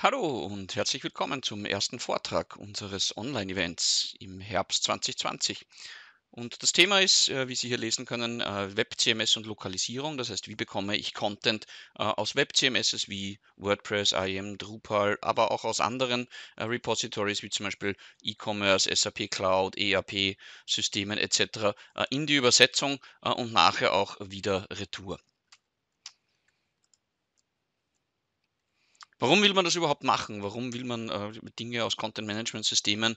Hallo und herzlich willkommen zum ersten Vortrag unseres Online-Events im Herbst 2020. Und das Thema ist, äh, wie Sie hier lesen können, äh, Web-CMS und Lokalisierung. Das heißt, wie bekomme ich Content äh, aus Web-CMSs wie WordPress, IAM, Drupal, aber auch aus anderen Repositories wie zum Beispiel E-Commerce, SAP Cloud, ERP-Systemen etc. in die Übersetzung und nachher auch wieder Retour. Warum will man das überhaupt machen? Warum will man äh, Dinge aus Content-Management-Systemen,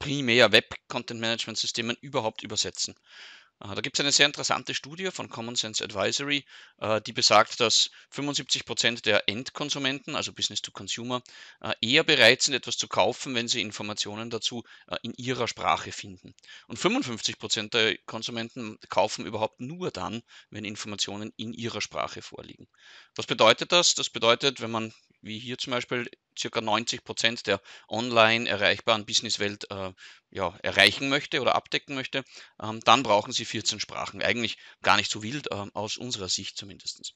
primär Web-Content-Management-Systemen überhaupt übersetzen? Da gibt es eine sehr interessante Studie von Common Sense Advisory, äh, die besagt, dass 75 Prozent der Endkonsumenten, also Business to Consumer, äh, eher bereit sind, etwas zu kaufen, wenn sie Informationen dazu äh, in ihrer Sprache finden. Und 55 Prozent der Konsumenten kaufen überhaupt nur dann, wenn Informationen in ihrer Sprache vorliegen. Was bedeutet das? Das bedeutet, wenn man wie hier zum Beispiel circa 90 Prozent der online erreichbaren Businesswelt äh, ja, erreichen möchte oder abdecken möchte, ähm, dann brauchen Sie 14 Sprachen. Eigentlich gar nicht so wild, ähm, aus unserer Sicht zumindest.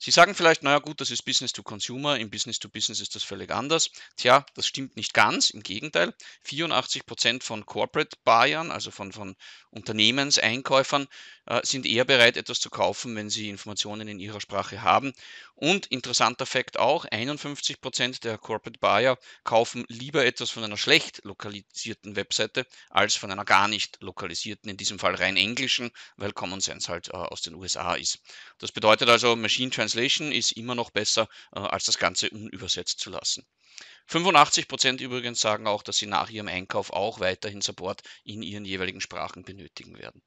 Sie sagen vielleicht, naja gut, das ist Business to Consumer, im Business to Business ist das völlig anders. Tja, das stimmt nicht ganz, im Gegenteil. 84% Prozent von Corporate Buyern, also von, von Unternehmenseinkäufern, äh, sind eher bereit, etwas zu kaufen, wenn sie Informationen in ihrer Sprache haben. Und interessanter Fakt auch, 51% Prozent der Corporate Buyer kaufen lieber etwas von einer schlecht lokalisierten Webseite als von einer gar nicht lokalisierten, in diesem Fall rein englischen, weil Common Sense halt äh, aus den USA ist. Das bedeutet also, Machine Translation ist immer noch besser, äh, als das Ganze unübersetzt zu lassen. 85% Prozent übrigens sagen auch, dass sie nach ihrem Einkauf auch weiterhin Support in ihren jeweiligen Sprachen benötigen werden.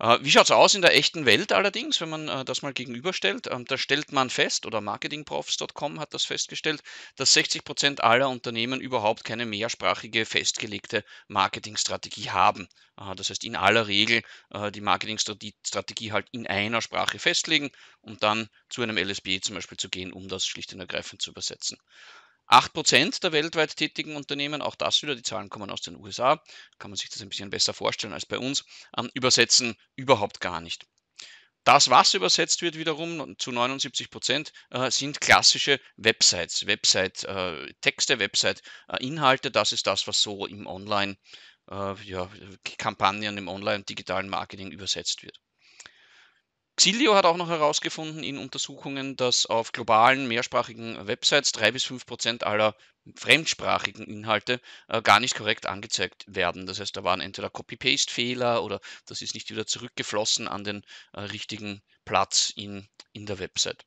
Äh, wie schaut es aus in der echten Welt allerdings, wenn man äh, das mal gegenüberstellt? Ähm, da stellt man fest, oder marketingprofs.com hat das festgestellt, dass 60% Prozent aller Unternehmen überhaupt keine mehrsprachige festgelegte Marketingstrategie haben. Das heißt, in aller Regel äh, die Marketingstrategie halt in einer Sprache festlegen und um dann zu einem LSB zum Beispiel zu gehen, um das schlicht und ergreifend zu übersetzen. 8% der weltweit tätigen Unternehmen, auch das wieder, die Zahlen kommen aus den USA, kann man sich das ein bisschen besser vorstellen als bei uns, ähm, übersetzen überhaupt gar nicht. Das, was übersetzt wird, wiederum zu 79 äh, sind klassische Websites, Website-Texte, äh, Website-Inhalte. Äh, das ist das, was so im Online, äh, ja, Kampagnen im Online-digitalen Marketing übersetzt wird. Xilio hat auch noch herausgefunden in Untersuchungen, dass auf globalen mehrsprachigen Websites drei bis fünf Prozent aller fremdsprachigen Inhalte äh, gar nicht korrekt angezeigt werden. Das heißt, da waren entweder Copy-Paste-Fehler oder das ist nicht wieder zurückgeflossen an den äh, richtigen Platz in, in der Website.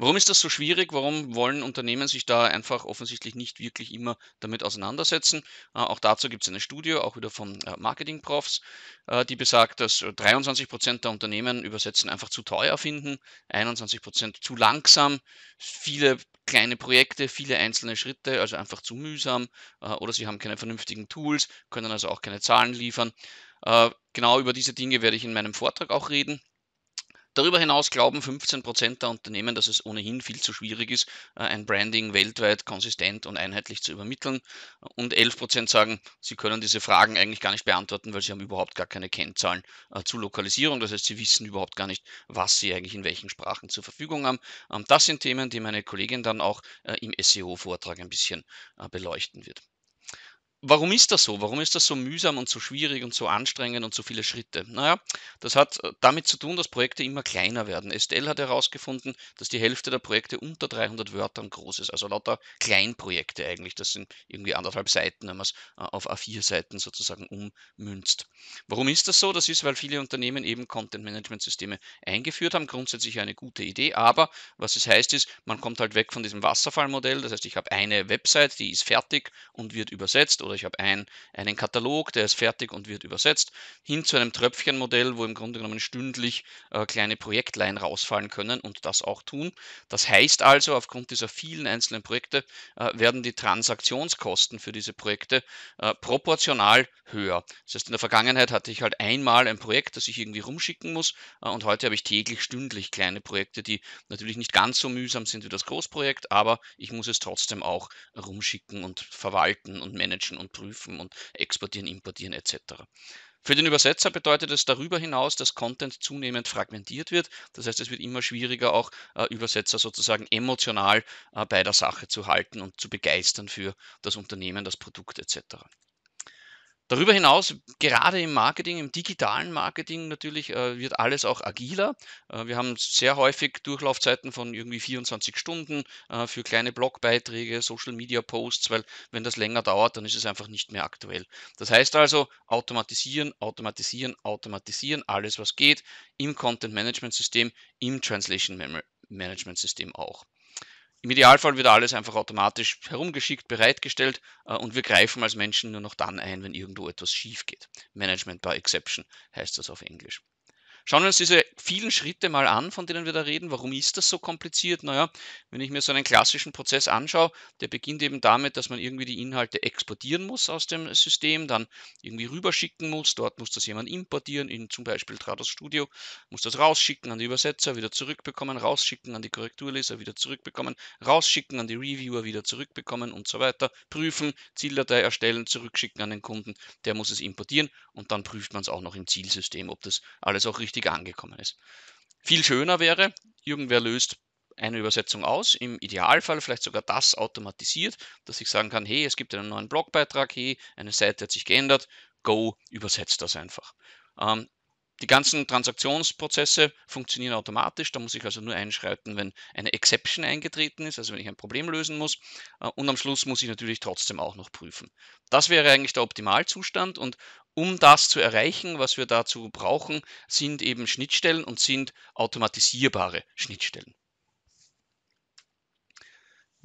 Warum ist das so schwierig? Warum wollen Unternehmen sich da einfach offensichtlich nicht wirklich immer damit auseinandersetzen? Äh, auch dazu gibt es eine Studie, auch wieder von äh, Marketing-Profs, äh, die besagt, dass 23 Prozent der Unternehmen Übersetzen einfach zu teuer finden, 21 Prozent zu langsam, viele kleine Projekte, viele einzelne Schritte, also einfach zu mühsam oder sie haben keine vernünftigen Tools, können also auch keine Zahlen liefern. Genau über diese Dinge werde ich in meinem Vortrag auch reden. Darüber hinaus glauben 15 Prozent der Unternehmen, dass es ohnehin viel zu schwierig ist, äh, ein Branding weltweit konsistent und einheitlich zu übermitteln. Und 11 Prozent sagen, sie können diese Fragen eigentlich gar nicht beantworten, weil sie haben überhaupt gar keine Kennzahlen äh, zur Lokalisierung. Das heißt, sie wissen überhaupt gar nicht, was sie eigentlich in welchen Sprachen zur Verfügung haben. Ähm, das sind Themen, die meine Kollegin dann auch äh, im SEO-Vortrag ein bisschen beleuchten wird. Warum ist das so? Warum ist das so mühsam und so schwierig und so anstrengend und so viele Schritte? Naja, das hat äh, damit zu tun, dass Projekte immer kleiner werden. Estelle hat herausgefunden, dass die Hälfte der Projekte unter 300 Wörtern groß ist. Also lauter Kleinprojekte eigentlich. Das sind irgendwie anderthalb Seiten, wenn man es äh, auf A4-Seiten sozusagen ummünzt. Warum ist das so? Das ist, weil viele Unternehmen eben Content-Management-Systeme eingeführt haben. Grundsätzlich eine gute Idee. Aber was es heißt ist, man kommt halt weg von diesem Wasserfallmodell. Das heißt, ich habe eine Website, die ist fertig und wird übersetzt oder ich habe ein, einen Katalog, der ist fertig und wird übersetzt, hin zu einem Tröpfchenmodell, wo im Grunde genommen stündlich äh, kleine Projektlein rausfallen können und das auch tun. Das heißt also, aufgrund dieser vielen einzelnen Projekte äh, werden die Transaktionskosten für diese Projekte äh, proportional höher. Das heißt, in der Vergangenheit hatte ich halt einmal ein Projekt, das ich irgendwie rumschicken muss äh, und heute habe ich täglich, stündlich kleine Projekte, die natürlich nicht ganz so mühsam sind wie das Großprojekt, aber ich muss es trotzdem auch rumschicken und verwalten und managen und prüfen und exportieren, importieren etc. Für den Übersetzer bedeutet es darüber hinaus, dass Content zunehmend fragmentiert wird. Das heißt, es wird immer schwieriger, auch äh, Übersetzer sozusagen emotional äh, bei der Sache zu halten und zu begeistern für das Unternehmen, das Produkt etc. Darüber hinaus, gerade im Marketing, im digitalen Marketing natürlich, äh, wird alles auch agiler. Äh, wir haben sehr häufig Durchlaufzeiten von irgendwie 24 Stunden äh, für kleine Blogbeiträge, Social Media Posts, weil wenn das länger dauert, dann ist es einfach nicht mehr aktuell. Das heißt also, automatisieren, automatisieren, automatisieren, alles was geht im Content Management System, im Translation Management System auch. Im Idealfall wird alles einfach automatisch herumgeschickt, bereitgestellt äh, und wir greifen als Menschen nur noch dann ein, wenn irgendwo etwas schief geht. Management by Exception heißt das auf Englisch. Schauen wir uns diese vielen Schritte mal an, von denen wir da reden. Warum ist das so kompliziert? Naja, wenn ich mir so einen klassischen Prozess anschaue, der beginnt eben damit, dass man irgendwie die Inhalte exportieren muss aus dem System, dann irgendwie rüberschicken muss. Dort muss das jemand importieren, in zum Beispiel Trados Studio, muss das rausschicken an die Übersetzer, wieder zurückbekommen, rausschicken an die Korrekturleser, wieder zurückbekommen, rausschicken an die Reviewer, wieder zurückbekommen und so weiter. Prüfen, Zieldatei erstellen, zurückschicken an den Kunden, der muss es importieren und dann prüft man es auch noch im Zielsystem, ob das alles auch richtig richtiger angekommen ist. Viel schöner wäre, irgendwer löst eine Übersetzung aus, im Idealfall vielleicht sogar das automatisiert, dass ich sagen kann, hey, es gibt einen neuen Blogbeitrag, hey, eine Seite hat sich geändert, go, übersetzt das einfach. Ähm, die ganzen Transaktionsprozesse funktionieren automatisch, da muss ich also nur einschreiten, wenn eine Exception eingetreten ist, also wenn ich ein Problem lösen muss. Äh, und am Schluss muss ich natürlich trotzdem auch noch prüfen. Das wäre eigentlich der Optimalzustand und um das zu erreichen, was wir dazu brauchen, sind eben Schnittstellen und sind automatisierbare Schnittstellen.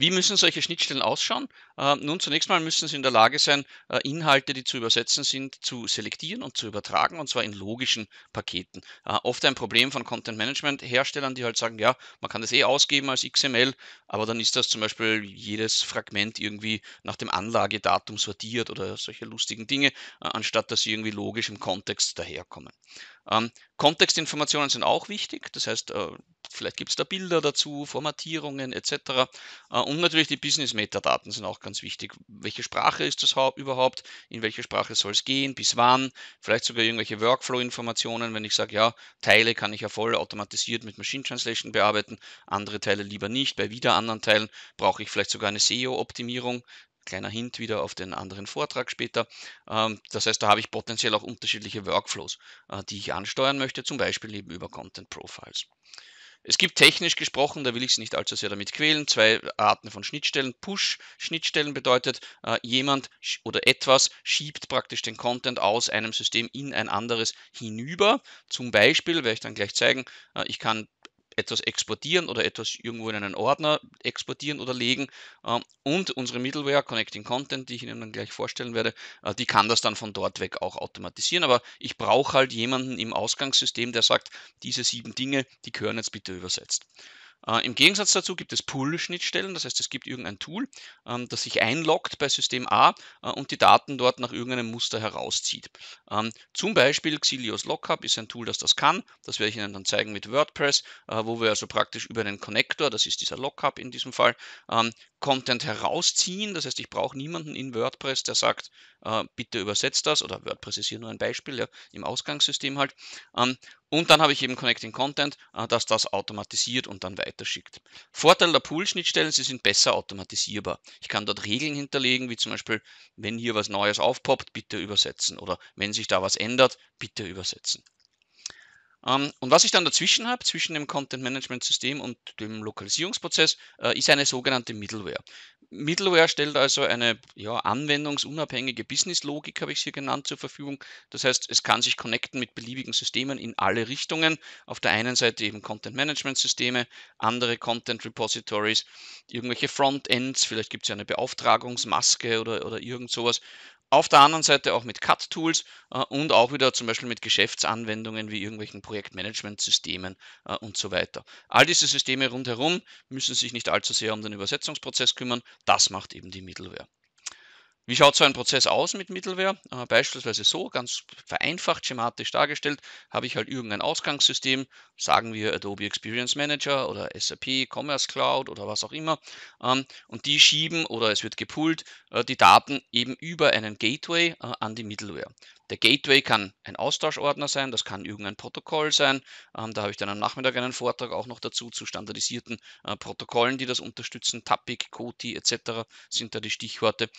Wie müssen solche Schnittstellen ausschauen? Ähm, nun, zunächst mal müssen Sie in der Lage sein, äh, Inhalte, die zu übersetzen sind, zu selektieren und zu übertragen, und zwar in logischen Paketen. Äh, oft ein Problem von Content-Management-Herstellern, die halt sagen, ja, man kann das eh ausgeben als XML, aber dann ist das zum Beispiel jedes Fragment irgendwie nach dem Anlagedatum sortiert oder solche lustigen Dinge, äh, anstatt dass sie irgendwie logisch im Kontext daherkommen. Ähm, Kontextinformationen sind auch wichtig, das heißt, äh, vielleicht gibt es da Bilder dazu, Formatierungen etc. Äh, und natürlich die Business-Metadaten sind auch ganz wichtig. Welche Sprache ist das überhaupt? In welche Sprache soll es gehen? Bis wann? Vielleicht sogar irgendwelche Workflow-Informationen, wenn ich sage, ja, Teile kann ich ja voll automatisiert mit Machine Translation bearbeiten, andere Teile lieber nicht. Bei wieder anderen Teilen brauche ich vielleicht sogar eine SEO-Optimierung, Kleiner Hint wieder auf den anderen Vortrag später. Ähm, das heißt, da habe ich potenziell auch unterschiedliche Workflows, äh, die ich ansteuern möchte, zum Beispiel eben über Content Profiles. Es gibt technisch gesprochen, da will ich es nicht allzu sehr damit quälen, zwei Arten von Schnittstellen. Push-Schnittstellen bedeutet, äh, jemand oder etwas schiebt praktisch den Content aus einem System in ein anderes hinüber. Zum Beispiel, werde ich dann gleich zeigen, äh, ich kann etwas exportieren oder etwas irgendwo in einen Ordner exportieren oder legen. Ähm, und unsere Middleware Connecting Content, die ich Ihnen dann gleich vorstellen werde, äh, die kann das dann von dort weg auch automatisieren. Aber ich brauche halt jemanden im Ausgangssystem, der sagt, diese sieben Dinge, die gehören jetzt bitte übersetzt. Äh, Im Gegensatz dazu gibt es Pull-Schnittstellen, das heißt, es gibt irgendein Tool, ähm, das sich einloggt bei System A äh, und die Daten dort nach irgendeinem Muster herauszieht. Ähm, zum Beispiel Xilios Lockup ist ein Tool, das das kann. Das werde ich Ihnen dann zeigen mit WordPress, äh, wo wir also praktisch über einen Connector, das ist dieser Lockup in diesem Fall, ähm, Content herausziehen. Das heißt, ich brauche niemanden in WordPress, der sagt, äh, bitte übersetzt das oder WordPress ist hier nur ein Beispiel ja, im Ausgangssystem halt. Ähm, und dann habe ich eben Connecting Content, äh, dass das automatisiert und dann weiterschickt. Vorteil der Pool-Schnittstellen, sie sind besser automatisierbar. Ich kann dort Regeln hinterlegen, wie zum Beispiel, wenn hier was Neues aufpoppt, bitte übersetzen oder wenn sich da was ändert, bitte übersetzen. Ähm, und was ich dann dazwischen habe, zwischen dem Content Management System und dem Lokalisierungsprozess, äh, ist eine sogenannte Middleware. Middleware stellt also eine ja, anwendungsunabhängige Business-Logik, habe ich es hier genannt, zur Verfügung. Das heißt, es kann sich connecten mit beliebigen Systemen in alle Richtungen. Auf der einen Seite eben Content-Management-Systeme, andere Content-Repositories, irgendwelche Frontends, vielleicht gibt es ja eine Beauftragungsmaske oder, oder irgend sowas. Auf der anderen Seite auch mit Cut-Tools äh, und auch wieder zum Beispiel mit Geschäftsanwendungen wie irgendwelchen Projektmanagementsystemen äh, und so weiter. All diese Systeme rundherum müssen sich nicht allzu sehr um den Übersetzungsprozess kümmern. Das macht eben die Middleware. Wie schaut so ein Prozess aus mit Middleware? Äh, beispielsweise so, ganz vereinfacht, schematisch dargestellt, habe ich halt irgendein Ausgangssystem, sagen wir Adobe Experience Manager oder SAP, Commerce Cloud oder was auch immer, ähm, und die schieben oder es wird gepoolt äh, die Daten eben über einen Gateway äh, an die Middleware. Der Gateway kann ein Austauschordner sein, das kann irgendein Protokoll sein. Ähm, da habe ich dann am Nachmittag einen Vortrag auch noch dazu zu standardisierten äh, Protokollen, die das unterstützen. Tapic, COTI etc. sind da die Stichworte.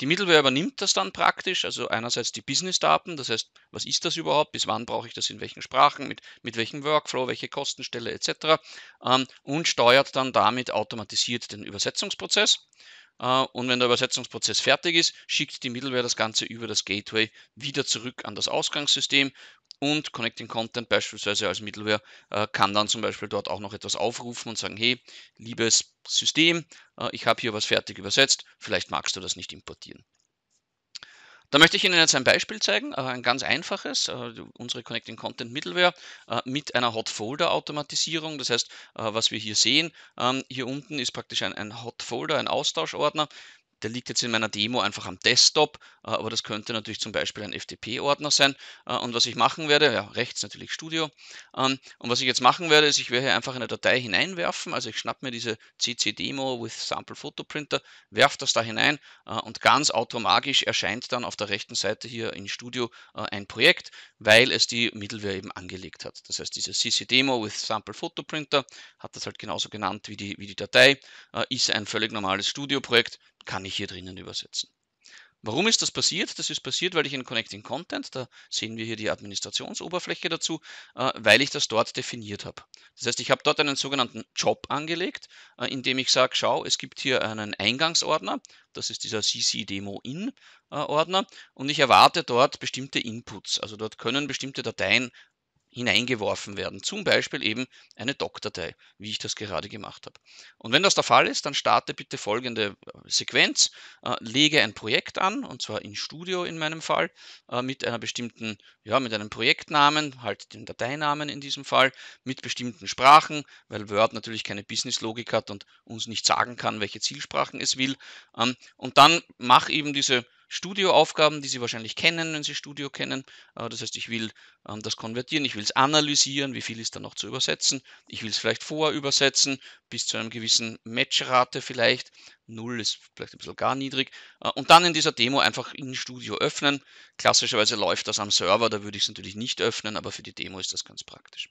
Die Middleware übernimmt das dann praktisch, also einerseits die Business-Daten, das heißt, was ist das überhaupt, bis wann brauche ich das in welchen Sprachen, mit, mit welchem Workflow, welche Kostenstelle etc. Ähm, und steuert dann damit automatisiert den Übersetzungsprozess. Äh, und wenn der Übersetzungsprozess fertig ist, schickt die Middleware das Ganze über das Gateway wieder zurück an das Ausgangssystem und Connecting Content beispielsweise als Middleware äh, kann dann zum Beispiel dort auch noch etwas aufrufen und sagen, hey, liebes System, äh, ich habe hier was fertig übersetzt, vielleicht magst du das nicht importieren. Da möchte ich Ihnen jetzt ein Beispiel zeigen, äh, ein ganz einfaches, unsere Connecting Content Middleware mit einer Hot Folder Automatisierung. Das heißt, was wir hier sehen, ähm, hier unten ist praktisch ein Hot Folder, ein Austauschordner. Der liegt jetzt in meiner Demo einfach am Desktop, äh, aber das könnte natürlich zum Beispiel ein FTP-Ordner sein. Äh, und was ich machen werde, ja, rechts natürlich Studio. Ähm, und was ich jetzt machen werde, ist, ich werde hier einfach eine Datei hineinwerfen. Also ich schnappe mir diese CC-Demo with Sample Photo Printer, werfe das da hinein äh, und ganz automatisch erscheint dann auf der rechten Seite hier in Studio ein Projekt, weil es die Middleware eben angelegt hat. Das heißt, diese CC-Demo with Sample Photo Printer hat das halt genauso genannt wie die, wie die Datei, ist ein völlig normales Studio-Projekt, kann ich hier drinnen übersetzen. Warum ist das passiert? Das ist passiert, weil ich in Connecting Content, da sehen wir hier die Administrationsoberfläche dazu, äh, weil ich das dort definiert habe. Das heißt, ich habe dort einen sogenannten Job angelegt, äh, in dem ich sage, schau, es gibt hier einen Eingangsordner, das ist dieser CC-Demo-In-Ordner, äh, und ich erwarte dort bestimmte Inputs. Also dort können bestimmte Dateien hineingeworfen werden. Zum Beispiel eben eine Doc-Datei, wie ich das gerade gemacht habe. Und wenn das der Fall ist, dann starte bitte folgende äh, Sequenz. Äh, lege ein Projekt an, und zwar in Studio in meinem Fall, äh, mit einer bestimmten, ja, mit einem Projektnamen, halt den Dateinamen in diesem Fall, mit bestimmten Sprachen, weil Word natürlich keine Business-Logik hat und uns nicht sagen kann, welche Zielsprachen es will. Ähm, und dann mach eben diese Studioaufgaben, die Sie wahrscheinlich kennen, wenn Sie Studio kennen. Äh, das heißt, ich will ähm, das konvertieren, ich will es analysieren, wie viel ist da noch zu übersetzen. Ich will es vielleicht vorübersetzen, bis zu einem gewissen Matchrate vielleicht. Null ist vielleicht ein bisschen gar niedrig. Äh, und dann in dieser Demo einfach in Studio öffnen. Klassischerweise läuft das am Server, da würde ich es natürlich nicht öffnen, aber für die Demo ist das ganz praktisch.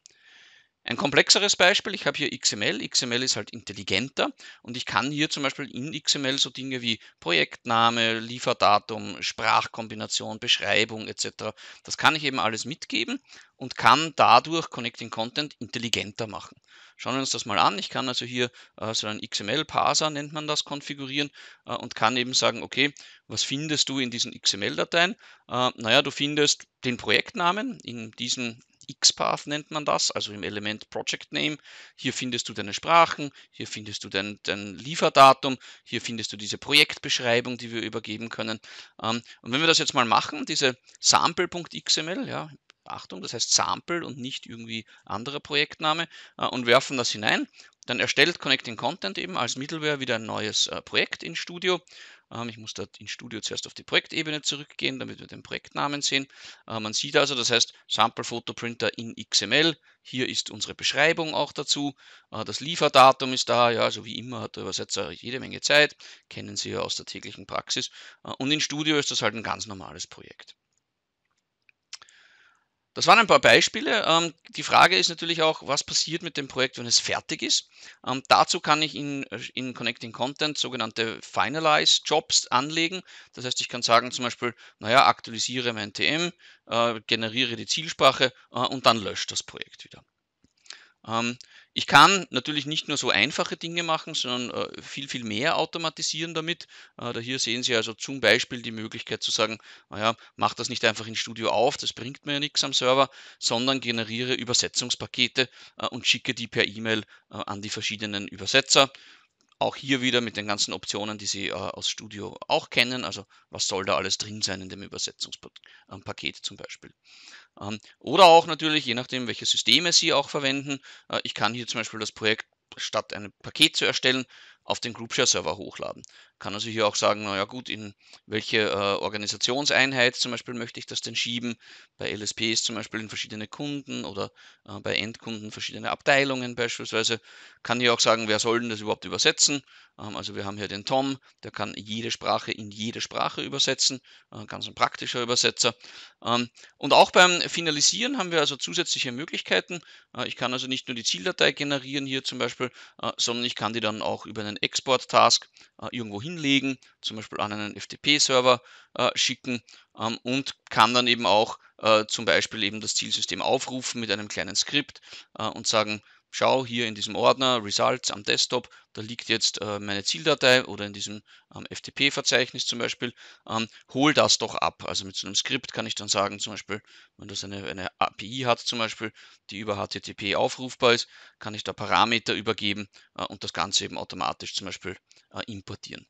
Ein komplexeres Beispiel, ich habe hier XML, XML ist halt intelligenter und ich kann hier zum Beispiel in XML so Dinge wie Projektname, Lieferdatum, Sprachkombination, Beschreibung etc. Das kann ich eben alles mitgeben und kann dadurch Connecting Content intelligenter machen. Schauen wir uns das mal an. Ich kann also hier äh, so einen XML-Parser, nennt man das, konfigurieren äh, und kann eben sagen, okay, was findest du in diesen XML-Dateien? Äh, naja, du findest den Projektnamen in diesem XPath nennt man das, also im Element Project Name. Hier findest du deine Sprachen, hier findest du dein, dein Lieferdatum, hier findest du diese Projektbeschreibung, die wir übergeben können. Ähm, und wenn wir das jetzt mal machen, diese sample.xml, ja, Achtung, das heißt Sample und nicht irgendwie anderer Projektname äh, und werfen das hinein. Dann erstellt Connecting Content eben als Middleware wieder ein neues äh, Projekt in Studio ähm, ich muss dort in Studio zuerst auf die Projektebene zurückgehen, damit wir den Projektnamen sehen. Äh, man sieht also, das heißt Sample Photoprinter in XML. Hier ist unsere Beschreibung auch dazu. Äh, das Lieferdatum ist da. Ja, also wie immer hat der Übersetzer jede Menge Zeit. Kennen Sie ja aus der täglichen Praxis. Äh, und in Studio ist das halt ein ganz normales Projekt. Das waren ein paar Beispiele. Ähm, die Frage ist natürlich auch, was passiert mit dem Projekt, wenn es fertig ist. Ähm, dazu kann ich in, in Connecting Content sogenannte Finalize Jobs anlegen. Das heißt, ich kann sagen zum Beispiel, naja, aktualisiere mein TM, äh, generiere die Zielsprache äh, und dann löscht das Projekt wieder. Ähm, ich kann natürlich nicht nur so einfache Dinge machen, sondern äh, viel, viel mehr automatisieren damit. Äh, da hier sehen Sie also zum Beispiel die Möglichkeit zu sagen, naja, mach das nicht einfach in Studio auf, das bringt mir ja nichts am Server, sondern generiere Übersetzungspakete äh, und schicke die per E-Mail an die verschiedenen Übersetzer. Auch hier wieder mit den ganzen Optionen, die Sie äh, aus Studio auch kennen. Also was soll da alles drin sein in dem Übersetzungspaket ähm, zum Beispiel. Ähm, oder auch natürlich, je nachdem, welche Systeme Sie auch verwenden. Äh, ich kann hier zum Beispiel das Projekt statt ein Paket zu erstellen, auf den GroupShare-Server hochladen kann also hier auch sagen, naja gut, in welche äh, Organisationseinheit zum Beispiel möchte ich das denn schieben. Bei LSPs zum Beispiel in verschiedene Kunden oder äh, bei Endkunden verschiedene Abteilungen beispielsweise. Kann hier auch sagen, wer soll denn das überhaupt übersetzen. Ähm, also wir haben hier den Tom, der kann jede Sprache in jede Sprache übersetzen. Äh, ganz ein praktischer Übersetzer. Ähm, und auch beim Finalisieren haben wir also zusätzliche Möglichkeiten. Äh, ich kann also nicht nur die Zieldatei generieren hier zum Beispiel, äh, sondern ich kann die dann auch über einen Export-Task äh, irgendwo hin hinlegen, zum Beispiel an einen FTP-Server äh, schicken ähm, und kann dann eben auch äh, zum Beispiel eben das Zielsystem aufrufen mit einem kleinen Skript äh, und sagen, schau hier in diesem Ordner Results am Desktop, da liegt jetzt äh, meine Zieldatei oder in diesem ähm, FTP-Verzeichnis zum Beispiel, ähm, hol das doch ab. Also mit so einem Skript kann ich dann sagen, zum Beispiel, wenn das eine, eine API hat zum Beispiel, die über HTTP aufrufbar ist, kann ich da Parameter übergeben äh, und das Ganze eben automatisch zum Beispiel äh, importieren.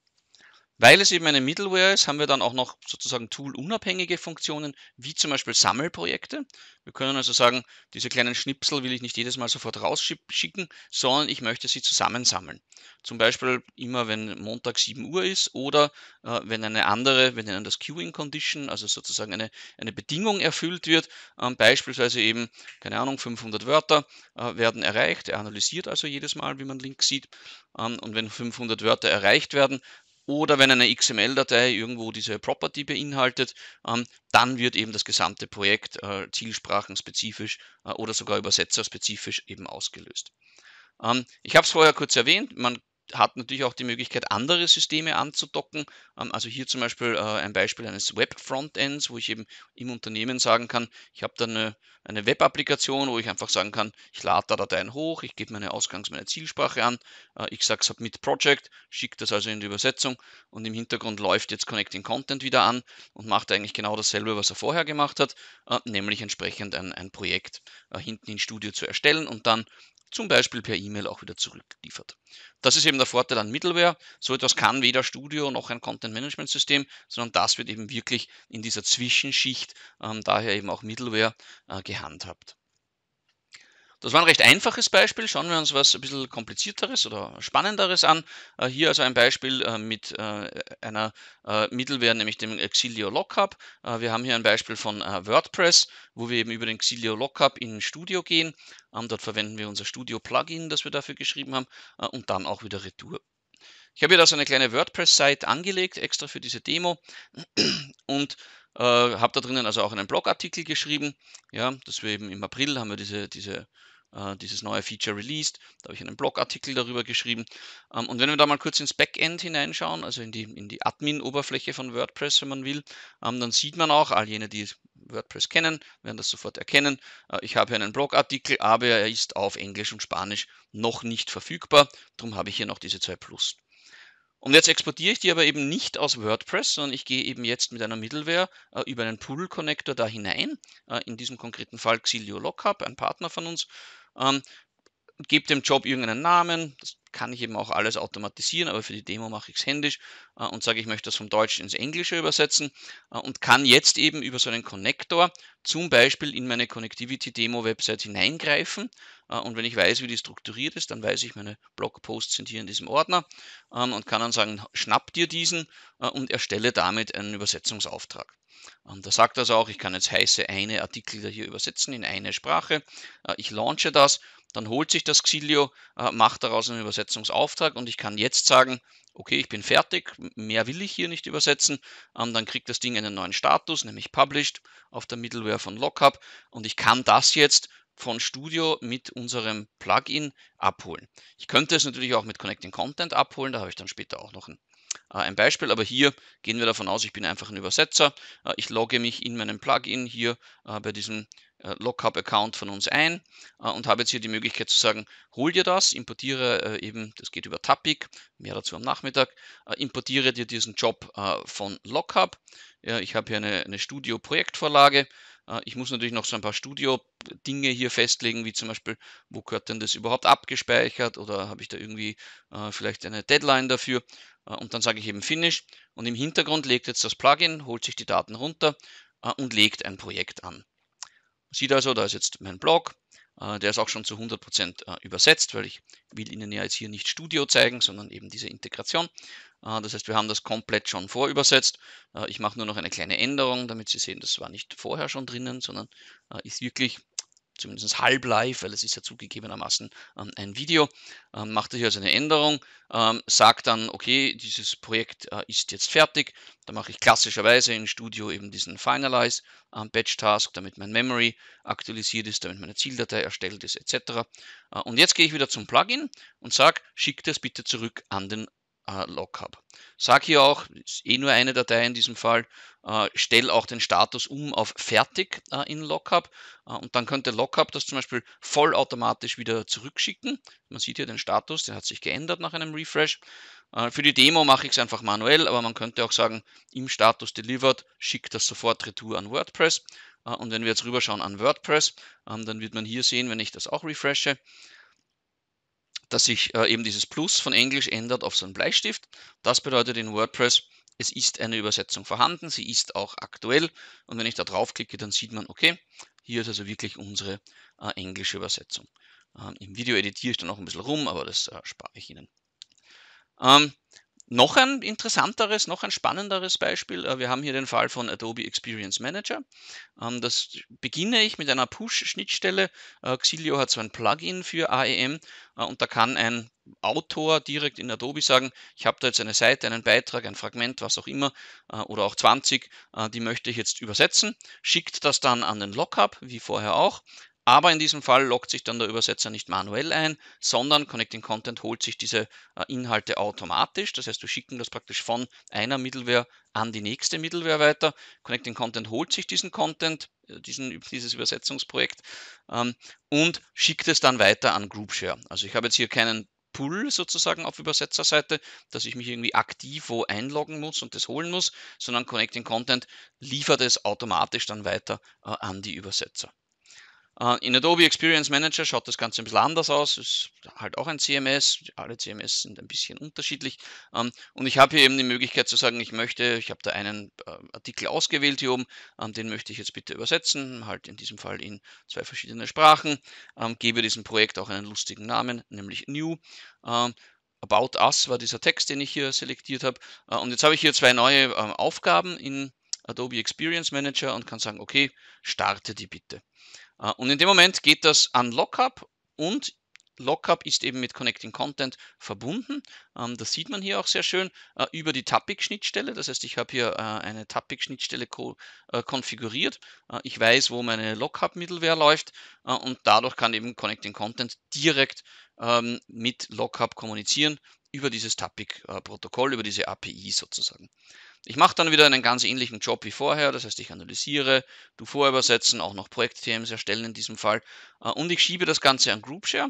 Weil es eben eine Middleware ist, haben wir dann auch noch sozusagen tool-unabhängige Funktionen, wie zum Beispiel Sammelprojekte. Wir können also sagen, diese kleinen Schnipsel will ich nicht jedes Mal sofort rausschicken, sondern ich möchte sie zusammensammeln. Zum Beispiel immer, wenn Montag 7 Uhr ist oder äh, wenn eine andere, wir nennen das Queuing Condition, also sozusagen eine, eine Bedingung erfüllt wird, äh, beispielsweise eben, keine Ahnung, 500 Wörter äh, werden erreicht. Er analysiert also jedes Mal, wie man links sieht. Ähm, und wenn 500 Wörter erreicht werden, oder wenn eine XML-Datei irgendwo diese Property beinhaltet, ähm, dann wird eben das gesamte Projekt äh, zielsprachenspezifisch äh, oder sogar übersetzerspezifisch eben ausgelöst. Ähm, ich habe es vorher kurz erwähnt, man hat natürlich auch die Möglichkeit, andere Systeme anzudocken. Ähm, also hier zum Beispiel äh, ein Beispiel eines Web-Frontends, wo ich eben im Unternehmen sagen kann, ich habe da eine, eine Web-Applikation, wo ich einfach sagen kann, ich lade da Dateien hoch, ich gebe meine Ausgangs-, meine Zielsprache an, äh, ich sage Submit halt Project, schicke das also in die Übersetzung und im Hintergrund läuft jetzt Connecting Content wieder an und macht eigentlich genau dasselbe, was er vorher gemacht hat, äh, nämlich entsprechend ein, ein Projekt hinten in Studio zu erstellen und dann zum Beispiel per E-Mail auch wieder zurückliefert. Das ist eben der Vorteil an Middleware. So etwas kann weder Studio noch ein Content-Management-System, sondern das wird eben wirklich in dieser Zwischenschicht, ähm, daher eben auch Middleware, äh, gehandhabt. Das war ein recht einfaches Beispiel. Schauen wir uns was ein bisschen komplizierteres oder spannenderes an. Äh, hier also ein Beispiel äh, mit äh, einer Mittelwehr, nämlich dem Exilio Lockup. Wir haben hier ein Beispiel von WordPress, wo wir eben über den Exilio Lockup in Studio gehen. Ähm, dort verwenden wir unser Studio-Plugin, das wir dafür geschrieben haben, und dann auch wieder Retour. Ich habe hier also eine kleine WordPress-Site angelegt, extra für diese Demo. Und äh, habe da drinnen also auch einen Blogartikel geschrieben. Ja, das wir eben im April haben wir diese, diese äh, dieses neue Feature released. Da habe ich einen Blogartikel darüber geschrieben. Ähm, und wenn wir da mal kurz ins Backend hineinschauen, also in die, in die Admin-Oberfläche von WordPress, wenn man will, ähm, dann sieht man auch, all jene, die WordPress kennen, werden das sofort erkennen. Äh, ich habe hier einen Blogartikel, aber er ist auf Englisch und Spanisch noch nicht verfügbar. Darum habe ich hier noch diese zwei Plus. Und jetzt exportiere ich die aber eben nicht aus WordPress, sondern ich gehe eben jetzt mit einer Middleware äh, über einen pool connector da hinein, äh, in diesem konkreten Fall Xilio Lockup, ein Partner von uns, ähm, gebe dem Job irgendeinen Namen, das kann ich eben auch alles automatisieren, aber für die Demo mache ich es händisch äh, und sage, ich möchte das vom Deutschen ins Englische übersetzen äh, und kann jetzt eben über so einen Connector zum Beispiel in meine Connectivity-Demo-Website hineingreifen. Äh, und wenn ich weiß, wie die strukturiert ist, dann weiß ich, meine Blogposts sind hier in diesem Ordner ähm, und kann dann sagen, schnapp dir diesen äh, und erstelle damit einen Übersetzungsauftrag. Und ähm, Da sagt das also auch, ich kann jetzt heiße eine Artikel da hier übersetzen in eine Sprache. Äh, ich launche das dann holt sich das Xilio, äh, macht daraus einen Übersetzungsauftrag und ich kann jetzt sagen, okay, ich bin fertig, mehr will ich hier nicht übersetzen, ähm, dann kriegt das Ding einen neuen Status, nämlich Published auf der Middleware von Lockup und ich kann das jetzt von Studio mit unserem Plugin abholen. Ich könnte es natürlich auch mit Connecting Content abholen, da habe ich dann später auch noch ein, äh, ein Beispiel, aber hier gehen wir davon aus, ich bin einfach ein Übersetzer, äh, ich logge mich in meinem Plugin hier bei diesem äh, Lockup-Account von uns ein äh, und habe jetzt hier die Möglichkeit zu sagen, hol dir das, importiere äh, eben, das geht über Tapik, mehr dazu am Nachmittag, importiere dir diesen Job von Lockup. Ich habe hier eine, eine Studio-Projektvorlage. Ich muss natürlich noch so ein paar Studio-Dinge hier festlegen, wie zum Beispiel, wo gehört denn das überhaupt abgespeichert oder habe ich da irgendwie äh, vielleicht eine Deadline dafür? Äh, und dann sage ich eben Finish und im Hintergrund legt jetzt das Plugin, holt sich die Daten runter äh, und legt ein Projekt an sieht also, da ist jetzt mein Blog, äh, der ist auch schon zu 100% äh, übersetzt, weil ich will Ihnen ja jetzt hier nicht Studio zeigen, sondern eben diese Integration. Äh, das heißt, wir haben das komplett schon vorübersetzt. Ich mache nur noch eine kleine Änderung, damit Sie sehen, das war nicht vorher schon drinnen, sondern ist wirklich zumindest halb-live, weil es ist ja zugegebenermaßen ähm, ein Video, ähm, macht er hier also eine Änderung, ähm, sagt dann, okay, dieses Projekt äh, ist jetzt fertig, da mache ich klassischerweise in Studio eben diesen Finalize ähm, Batch Task, damit mein Memory aktualisiert ist, damit meine Zieldatei erstellt ist, etc. Äh, und jetzt gehe ich wieder zum Plugin und sage, schick das bitte zurück an den äh, Log Sag hier auch, ist eh nur eine Datei in diesem Fall, äh, stell auch den Status um auf fertig äh, in Lockup äh, und dann könnte Lockup das zum Beispiel vollautomatisch wieder zurückschicken. Man sieht hier den Status, der hat sich geändert nach einem Refresh. Äh, für die Demo mache ich es einfach manuell, aber man könnte auch sagen, im Status delivered schickt das sofort retour an WordPress. Äh, und wenn wir jetzt rüberschauen an WordPress, ähm, dann wird man hier sehen, wenn ich das auch refreshe, dass sich äh, eben dieses Plus von Englisch ändert auf so einen Bleistift. Das bedeutet in WordPress, es ist eine Übersetzung vorhanden, sie ist auch aktuell. Und wenn ich da draufklicke, dann sieht man, okay, hier ist also wirklich unsere äh, englische Übersetzung. Ähm, Im Video editiere ich dann auch ein bisschen rum, aber das äh, spare ich Ihnen. Ähm, noch ein interessanteres, noch ein spannenderes Beispiel. Äh, wir haben hier den Fall von Adobe Experience Manager. Ähm, das beginne ich mit einer Push-Schnittstelle. Äh, Xilio hat so ein Plugin für AEM äh, und da kann ein Autor direkt in Adobe sagen, ich habe da jetzt eine Seite, einen Beitrag, ein Fragment, was auch immer, oder auch 20, die möchte ich jetzt übersetzen, schickt das dann an den Lockup, wie vorher auch. Aber in diesem Fall loggt sich dann der Übersetzer nicht manuell ein, sondern Connecting Content holt sich diese äh, Inhalte automatisch. Das heißt, wir schicken das praktisch von einer Middleware an die nächste Middleware weiter. Connecting Content holt sich diesen Content, äh, diesen, dieses Übersetzungsprojekt ähm, und schickt es dann weiter an GroupShare. Also ich habe jetzt hier keinen Pull sozusagen auf Übersetzerseite, dass ich mich irgendwie aktiv wo einloggen muss und das holen muss, sondern Connecting Content liefert es automatisch dann weiter äh, an die Übersetzer. Äh, in Adobe Experience Manager schaut das Ganze ein bisschen anders aus, ist halt auch ein CMS, alle CMS sind ein bisschen unterschiedlich. Ähm, und ich habe hier eben die Möglichkeit zu sagen, ich möchte, ich habe da einen äh, Artikel ausgewählt hier oben, ähm, den möchte ich jetzt bitte übersetzen, halt in diesem Fall in zwei verschiedene Sprachen, ähm, gebe diesem Projekt auch einen lustigen Namen, nämlich New. About Us war dieser Text, den ich hier selektiert habe. Äh, und jetzt habe ich hier zwei neue Aufgaben in Adobe Experience Manager und kann sagen, okay, starte die bitte. Äh, und in dem Moment geht das an Lockup und Lockup ist eben mit Connecting Content verbunden. Ähm, das sieht man hier auch sehr schön äh, über die Topic-Schnittstelle. Das heißt, ich habe hier äh, eine Topic-Schnittstelle konfiguriert. ich weiß, wo meine Lockup-Middleware läuft und dadurch kann eben Connecting Content direkt ähm, mit Lockup kommunizieren über dieses Topic-Protokoll, über diese API sozusagen. Ich mache dann wieder einen ganz ähnlichen Job wie vorher, das heißt, ich analysiere, du vorübersetzen, auch noch Projekt-TMs erstellen in diesem Fall äh, und ich schiebe das Ganze an GroupShare.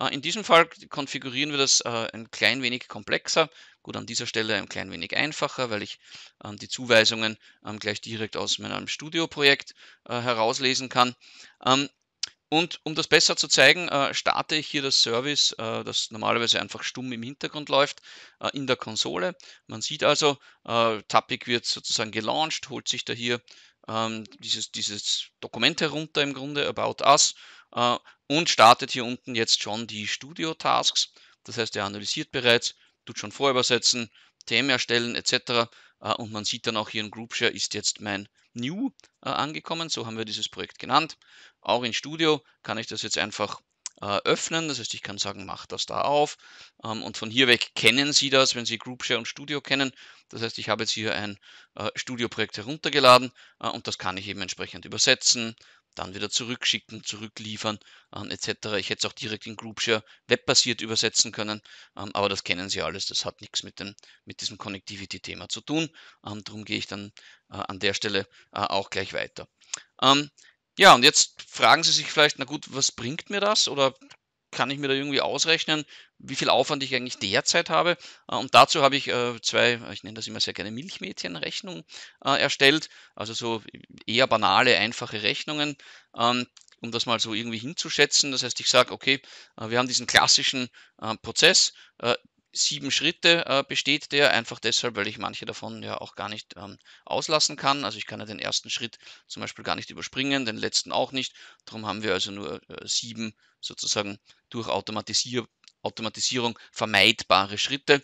Äh, in diesem Fall konfigurieren wir das äh, ein klein wenig komplexer, gut an dieser Stelle ein klein wenig einfacher, weil ich ähm, die Zuweisungen ähm, gleich direkt aus meinem Studio-Projekt herauslesen kann. Ähm, und um das besser zu zeigen, äh, starte ich hier das Service, äh, das normalerweise einfach stumm im Hintergrund läuft, äh, in der Konsole. Man sieht also, Tapic wird sozusagen gelauncht, holt sich da hier ähm, dieses, dieses Dokument herunter im Grunde, About Us, und startet hier unten jetzt schon die Studio-Tasks. Das heißt, er analysiert bereits, tut schon vorübersetzen, Themen erstellen etc. Äh, und man sieht dann auch hier in GroupShare ist jetzt mein New äh, angekommen. So haben wir dieses Projekt genannt. Auch in Studio kann ich das jetzt einfach äh, öffnen. Das heißt, ich kann sagen, mach das da auf. Ähm, und von hier weg kennen Sie das, wenn Sie GroupShare und Studio kennen. Das heißt, ich habe jetzt hier ein Studio-Projekt heruntergeladen und das kann ich eben entsprechend übersetzen, dann wieder zurückschicken, zurückliefern ähm, etc. Ich hätte es auch direkt in GroupShare webbasiert übersetzen können, ähm, aber das kennen Sie alles, das hat nichts mit, dem, mit diesem Connectivity-Thema zu tun. Ähm, darum gehe ich dann äh, an der Stelle äh, auch gleich weiter. Ähm, ja, und jetzt fragen Sie sich vielleicht, na gut, was bringt mir das oder kann ich mir da irgendwie ausrechnen, wie viel Aufwand ich eigentlich derzeit habe. Äh, und dazu habe ich äh, zwei, ich nenne das immer sehr gerne Milchmädchenrechnung äh, erstellt, also so eher banale, einfache Rechnungen, ähm, um das mal so irgendwie hinzuschätzen. Das heißt, ich sage, okay, wir haben diesen klassischen Prozess, sieben Schritte äh, besteht der, einfach deshalb, weil ich manche davon ja auch gar nicht ähm, auslassen kann. Also ich kann ja den ersten Schritt zum Beispiel gar nicht überspringen, den letzten auch nicht. Darum haben wir also nur äh, sieben sozusagen durch automatisier Automatisierung vermeidbare Schritte.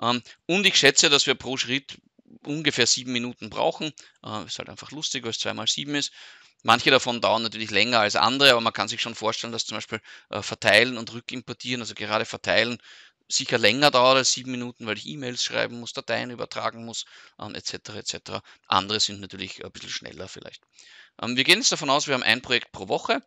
Ähm, und ich schätze, dass wir pro Schritt ungefähr sieben Minuten brauchen. Äh, ist halt einfach lustig, weil es zweimal sieben ist. Manche davon dauern natürlich länger als andere, aber man kann sich schon vorstellen, dass zum Beispiel äh, Verteilen und Rückimportieren, also gerade Verteilen, sicher länger dauert als sieben Minuten, weil ich E-Mails schreiben muss, Dateien übertragen muss, etc. Ähm, etc. Andere sind natürlich ein bisschen schneller vielleicht. Ähm, wir gehen jetzt davon aus, wir haben ein Projekt pro Woche,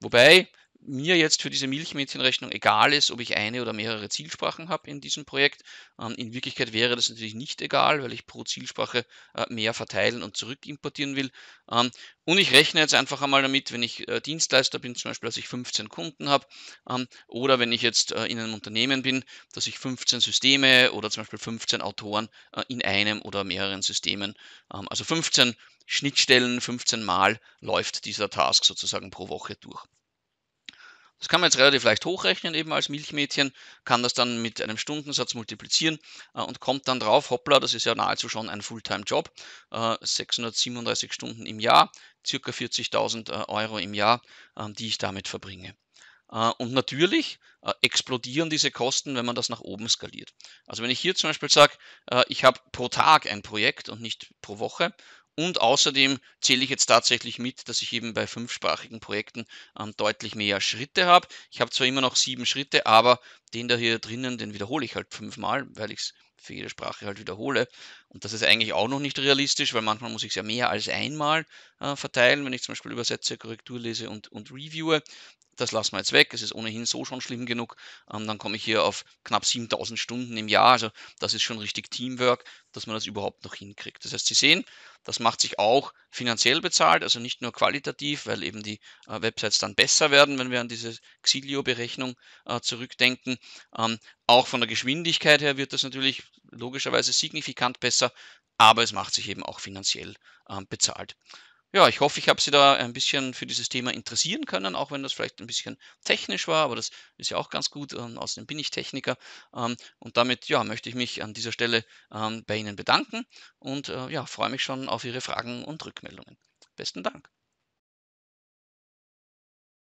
wobei mir jetzt für diese Milchmädchenrechnung egal ist, ob ich eine oder mehrere Zielsprachen habe in diesem Projekt. Ähm, in Wirklichkeit wäre das natürlich nicht egal, weil ich pro Zielsprache äh, mehr verteilen und zurückimportieren will. Ähm, und ich rechne jetzt einfach einmal damit, wenn ich äh, Dienstleister bin, zum Beispiel, dass ich 15 Kunden habe, ähm, oder wenn ich jetzt äh, in einem Unternehmen bin, dass ich 15 Systeme oder zum Beispiel 15 Autoren in einem oder mehreren Systemen, also 15 Schnittstellen, 15 Mal läuft dieser Task sozusagen pro Woche durch. Das kann man jetzt relativ leicht hochrechnen, eben als Milchmädchen, kann das dann mit einem Stundensatz multiplizieren äh, und kommt dann drauf, hoppla, das ist ja nahezu schon ein Fulltime-Job, äh, 637 Stunden im Jahr, circa 40.000 äh, Euro im Jahr, ähm, die ich damit verbringe. Äh, und natürlich äh, explodieren diese Kosten, wenn man das nach oben skaliert. Also wenn ich hier zum Beispiel sage, ich habe pro Tag ein Projekt und nicht pro Woche, und außerdem zähle ich jetzt tatsächlich mit, dass ich eben bei fünfsprachigen Projekten ähm, deutlich mehr Schritte habe. Ich habe zwar immer noch sieben Schritte, aber den da hier drinnen, den wiederhole ich halt fünfmal, weil ich es für jede Sprache halt wiederhole. Und das ist eigentlich auch noch nicht realistisch, weil manchmal muss ich es ja mehr als einmal äh, verteilen, wenn ich zum Beispiel übersetze, Korrektur lese und, und reviewe das lassen wir jetzt weg, es ist ohnehin so schon schlimm genug. Ähm, dann komme ich hier auf knapp 7000 Stunden im Jahr. Also das ist schon richtig Teamwork, dass man das überhaupt noch hinkriegt. Das heißt, Sie sehen, das macht sich auch finanziell bezahlt, also nicht nur qualitativ, weil eben die äh, Websites dann besser werden, wenn wir an diese Xilio-Berechnung äh, zurückdenken. Ähm, auch von der Geschwindigkeit her wird das natürlich logischerweise signifikant besser, aber es macht sich eben auch finanziell äh, bezahlt. Ja, ich hoffe, ich habe Sie da ein bisschen für dieses Thema interessieren können, auch wenn das vielleicht ein bisschen technisch war, aber das ist ja auch ganz gut. Ähm, außerdem bin ich Techniker. Ähm, und damit ja, möchte ich mich an dieser Stelle ähm, bei Ihnen bedanken und äh, ja, freue mich schon auf Ihre Fragen und Rückmeldungen. Besten Dank.